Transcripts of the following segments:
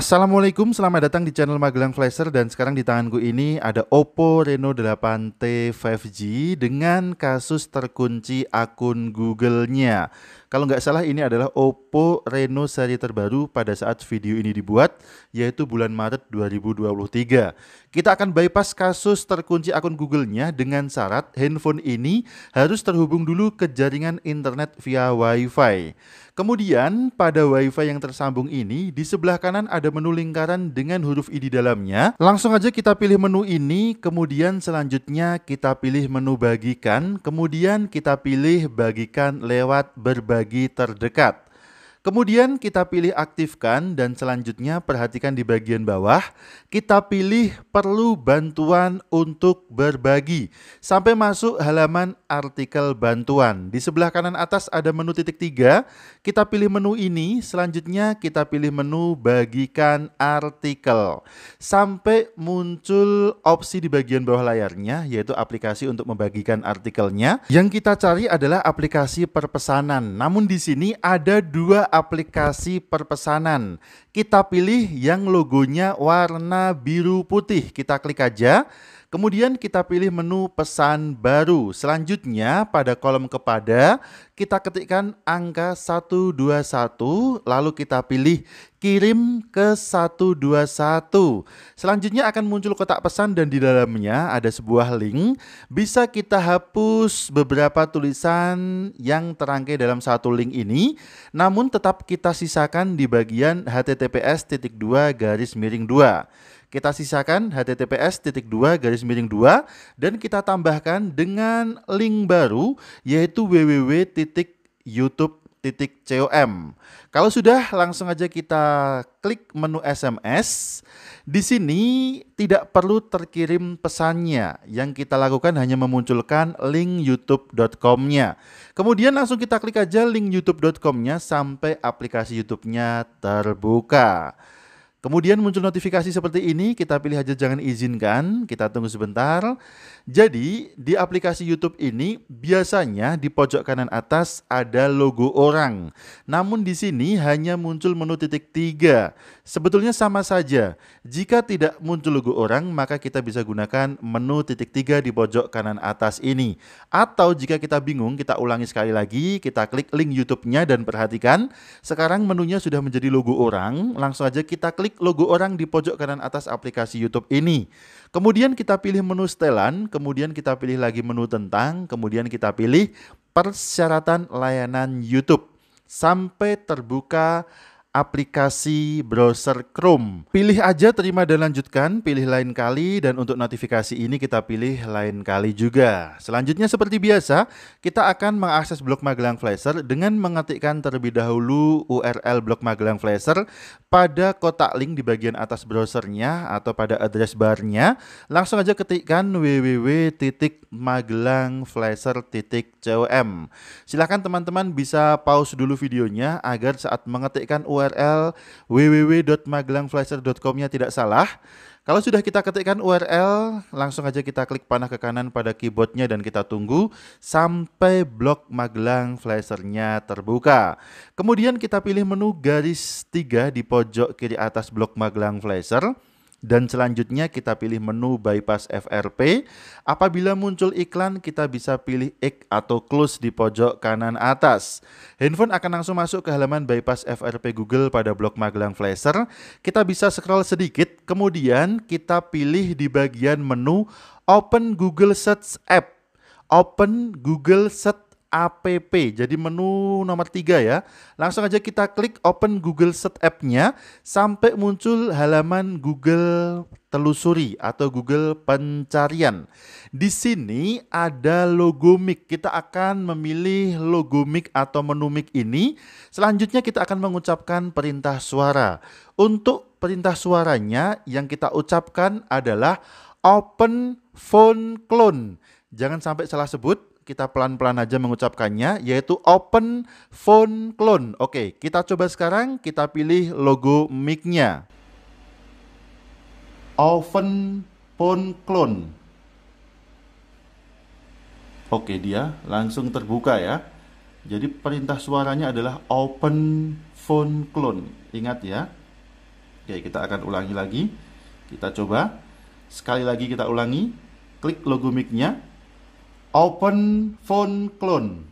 Assalamualaikum, selamat datang di channel Magelang Flasher dan sekarang di tanganku ini ada Oppo Reno 8T 5G dengan kasus terkunci akun Google-nya. Kalau nggak salah ini adalah Oppo Reno seri terbaru pada saat video ini dibuat, yaitu bulan Maret 2023. Kita akan bypass kasus terkunci akun Google-nya dengan syarat handphone ini harus terhubung dulu ke jaringan internet via Wi-Fi. Kemudian pada Wi-Fi yang tersambung ini di sebelah kanan ada ada menu lingkaran dengan huruf i di dalamnya. Langsung aja kita pilih menu ini, kemudian selanjutnya kita pilih menu bagikan, kemudian kita pilih bagikan lewat berbagi terdekat. Kemudian kita pilih aktifkan dan selanjutnya perhatikan di bagian bawah, kita pilih perlu bantuan untuk berbagi. Sampai masuk halaman artikel bantuan. Di sebelah kanan atas ada menu titik tiga, kita pilih menu ini, selanjutnya kita pilih menu bagikan artikel. Sampai muncul opsi di bagian bawah layarnya, yaitu aplikasi untuk membagikan artikelnya. Yang kita cari adalah aplikasi perpesanan. Namun di sini ada dua aplikasi perpesanan. Kita pilih yang logonya warna biru putih. Kita klik aja. Kemudian kita pilih menu pesan baru. Selanjutnya pada kolom kepada kita ketikkan angka 121 lalu kita pilih kirim ke 121. Selanjutnya akan muncul kotak pesan dan di dalamnya ada sebuah link. Bisa kita hapus beberapa tulisan yang terangkai dalam satu link ini, namun tetap kita sisakan di bagian https garis miring 2. Kita sisakan https titik dua garis miring dua dan kita tambahkan dengan link baru yaitu www.youtube.com. Kalau sudah langsung aja kita klik menu SMS. Di sini tidak perlu terkirim pesannya. Yang kita lakukan hanya memunculkan link youtube.com-nya. Kemudian langsung kita klik aja link youtube.com-nya sampai aplikasi YouTube-nya terbuka. Kemudian muncul notifikasi seperti ini, kita pilih aja jangan izinkan, kita tunggu sebentar. Jadi, di aplikasi YouTube ini biasanya di pojok kanan atas ada logo orang. Namun di sini hanya muncul menu titik tiga. Sebetulnya sama saja. Jika tidak muncul logo orang, maka kita bisa gunakan menu titik tiga di pojok kanan atas ini. Atau jika kita bingung, kita ulangi sekali lagi, kita klik link YouTube-nya dan perhatikan. Sekarang menunya sudah menjadi logo orang, langsung aja kita klik klik logo orang di pojok kanan atas aplikasi YouTube ini. Kemudian kita pilih menu setelan, kemudian kita pilih lagi menu tentang, kemudian kita pilih persyaratan layanan YouTube sampai terbuka aplikasi browser Chrome. Pilih aja terima dan lanjutkan, pilih lain kali dan untuk notifikasi ini kita pilih lain kali juga. Selanjutnya seperti biasa, kita akan mengakses blog Magelang Flasher dengan mengetikkan terlebih dahulu URL blog Magelang Flasher pada kotak link di bagian atas browsernya atau pada address barnya. Langsung aja ketikkan www.magelangflasher.com. Silahkan teman-teman bisa pause dulu videonya agar saat mengetikkan URL URL www.magelangflystar.com-nya tidak salah. Kalau sudah kita ketikkan URL, langsung aja kita klik panah ke kanan pada keyboardnya dan kita tunggu sampai blok Magelang Flashernya terbuka. Kemudian kita pilih menu garis 3 di pojok kiri atas blok Magelang Flasher. Dan selanjutnya kita pilih menu bypass FRP. Apabila muncul iklan, kita bisa pilih X atau close di pojok kanan atas. Handphone akan langsung masuk ke halaman bypass FRP Google pada blok Magelang Flasher. Kita bisa scroll sedikit, kemudian kita pilih di bagian menu Open Google Search App. Open Google Search app. Jadi menu nomor tiga ya. Langsung aja kita klik open Google Set app-nya sampai muncul halaman Google telusuri atau Google pencarian. Di sini ada logo mic. Kita akan memilih logo mic atau menu mic ini. Selanjutnya kita akan mengucapkan perintah suara. Untuk perintah suaranya yang kita ucapkan adalah open phone clone. Jangan sampai salah sebut kita pelan-pelan aja mengucapkannya yaitu Open Phone Clone. Oke, kita coba sekarang kita pilih logo mic-nya. Open Phone Clone. Oke, dia langsung terbuka ya. Jadi perintah suaranya adalah Open Phone Clone. Ingat ya. Oke, kita akan ulangi lagi. Kita coba. Sekali lagi kita ulangi. Klik logo mic-nya. Open Phone Clone.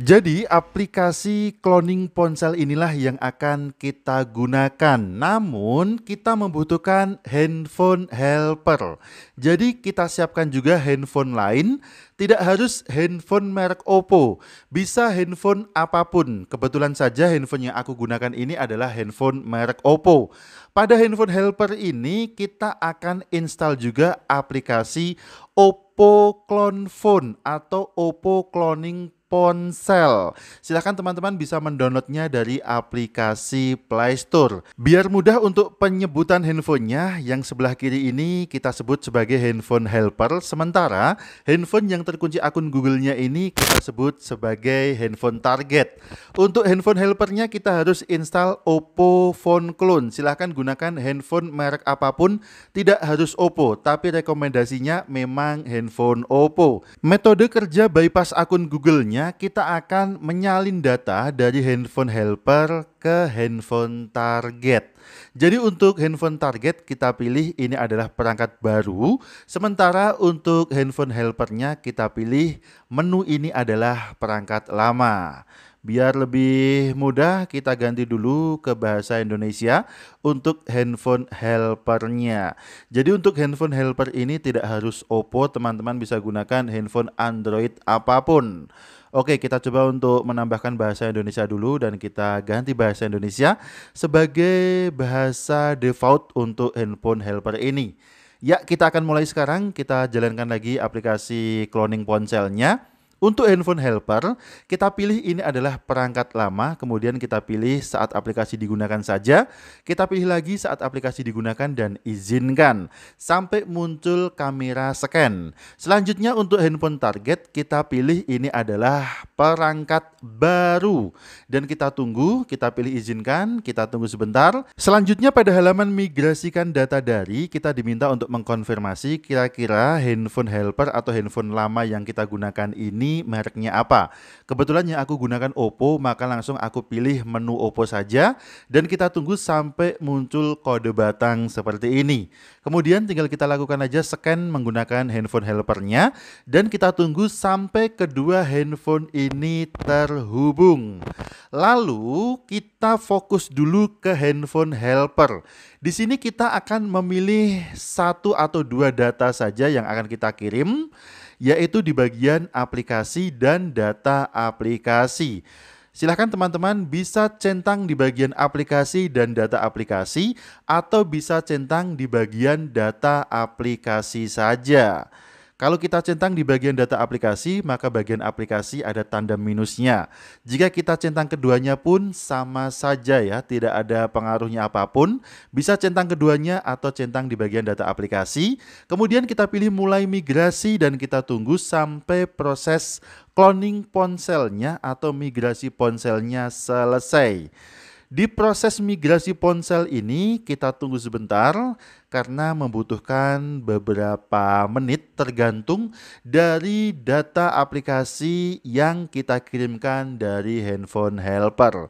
Jadi aplikasi cloning ponsel inilah yang akan kita gunakan. Namun kita membutuhkan handphone helper. Jadi kita siapkan juga handphone lain, tidak harus handphone merek Oppo. Bisa handphone apapun. Kebetulan saja handphone yang aku gunakan ini adalah handphone merek Oppo. Pada handphone helper ini kita akan install juga aplikasi Oppo Oppo Clone Phone atau Oppo Cloning ponsel. Silahkan teman-teman bisa mendownloadnya dari aplikasi Play Store. Biar mudah untuk penyebutan handphonenya, yang sebelah kiri ini kita sebut sebagai handphone helper, sementara handphone yang terkunci akun Google-nya ini kita sebut sebagai handphone target. Untuk handphone helpernya kita harus install Oppo Phone Clone. Silahkan gunakan handphone merek apapun, tidak harus Oppo, tapi rekomendasinya memang handphone Oppo. Metode kerja bypass akun Google-nya selanjutnya kita akan menyalin data dari handphone helper ke handphone target. Jadi untuk handphone target kita pilih ini adalah perangkat baru, sementara untuk handphone helpernya kita pilih menu ini adalah perangkat lama. Biar lebih mudah kita ganti dulu ke bahasa Indonesia untuk handphone helpernya. Jadi untuk handphone helper ini tidak harus Oppo, teman-teman bisa gunakan handphone Android apapun. Oke, kita coba untuk menambahkan bahasa Indonesia dulu dan kita ganti bahasa Indonesia sebagai bahasa default untuk handphone helper ini. Ya, kita akan mulai sekarang. Kita jalankan lagi aplikasi cloning ponselnya. Untuk handphone helper, kita pilih ini adalah perangkat lama, kemudian kita pilih saat aplikasi digunakan saja, kita pilih lagi saat aplikasi digunakan dan izinkan, sampai muncul kamera scan. Selanjutnya untuk handphone target, kita pilih ini adalah perangkat baru. Dan kita tunggu, kita pilih izinkan, kita tunggu sebentar. Selanjutnya pada halaman migrasikan data dari, kita diminta untuk mengkonfirmasi kira-kira handphone helper atau handphone lama yang kita gunakan ini mereknya apa. Kebetulan yang aku gunakan Oppo, maka langsung aku pilih menu Oppo saja dan kita tunggu sampai muncul kode batang seperti ini. Kemudian tinggal kita lakukan aja scan menggunakan handphone helpernya dan kita tunggu sampai kedua handphone ini terhubung. Lalu kita fokus dulu ke handphone helper. Di sini kita akan memilih satu atau dua data saja yang akan kita kirim yaitu di bagian aplikasi dan data aplikasi. Silahkan teman-teman bisa centang di bagian aplikasi dan data aplikasi atau bisa centang di bagian data aplikasi saja. Kalau kita centang di bagian data aplikasi, maka bagian aplikasi ada tanda minusnya. Jika kita centang keduanya pun sama saja ya, tidak ada pengaruhnya apapun. Bisa centang keduanya atau centang di bagian data aplikasi. Kemudian kita pilih mulai migrasi dan kita tunggu sampai proses cloning ponselnya atau migrasi ponselnya selesai. Di proses migrasi ponsel ini kita tunggu sebentar karena membutuhkan beberapa menit tergantung dari data aplikasi yang kita kirimkan dari handphone helper.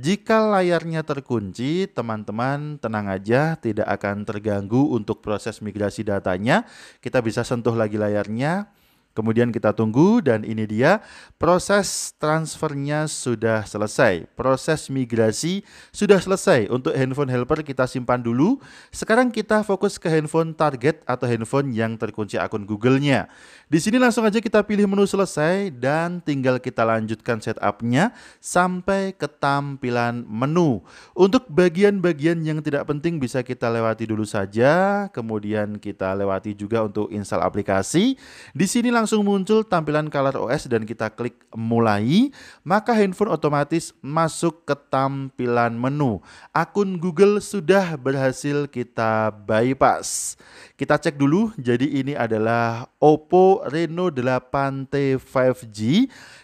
Jika layarnya terkunci, teman-teman tenang aja tidak akan terganggu untuk proses migrasi datanya. Kita bisa sentuh lagi layarnya Kemudian kita tunggu dan ini dia proses transfernya sudah selesai. Proses migrasi sudah selesai. Untuk handphone helper kita simpan dulu. Sekarang kita fokus ke handphone target atau handphone yang terkunci akun Google-nya. Di sini langsung aja kita pilih menu selesai dan tinggal kita lanjutkan setupnya sampai ke tampilan menu. Untuk bagian-bagian yang tidak penting bisa kita lewati dulu saja. Kemudian kita lewati juga untuk install aplikasi. Di sini langsung langsung muncul tampilan color OS dan kita klik mulai, maka handphone otomatis masuk ke tampilan menu. Akun Google sudah berhasil kita bypass. Kita cek dulu, jadi ini adalah Oppo Reno 8T 5G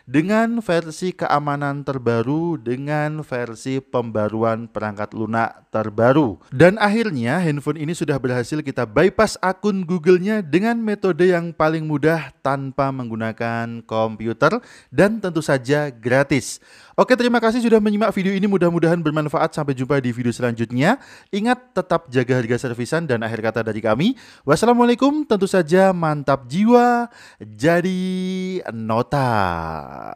dengan versi keamanan terbaru dengan versi pembaruan perangkat lunak terbaru. Dan akhirnya handphone ini sudah berhasil kita bypass akun Google-nya dengan metode yang paling mudah tanpa menggunakan komputer dan tentu saja gratis. Oke, terima kasih sudah menyimak video ini. Mudah-mudahan bermanfaat. Sampai jumpa di video selanjutnya. Ingat tetap jaga harga servisan dan akhir kata dari kami. Wassalamualaikum, tentu saja mantap jiwa jadi nota.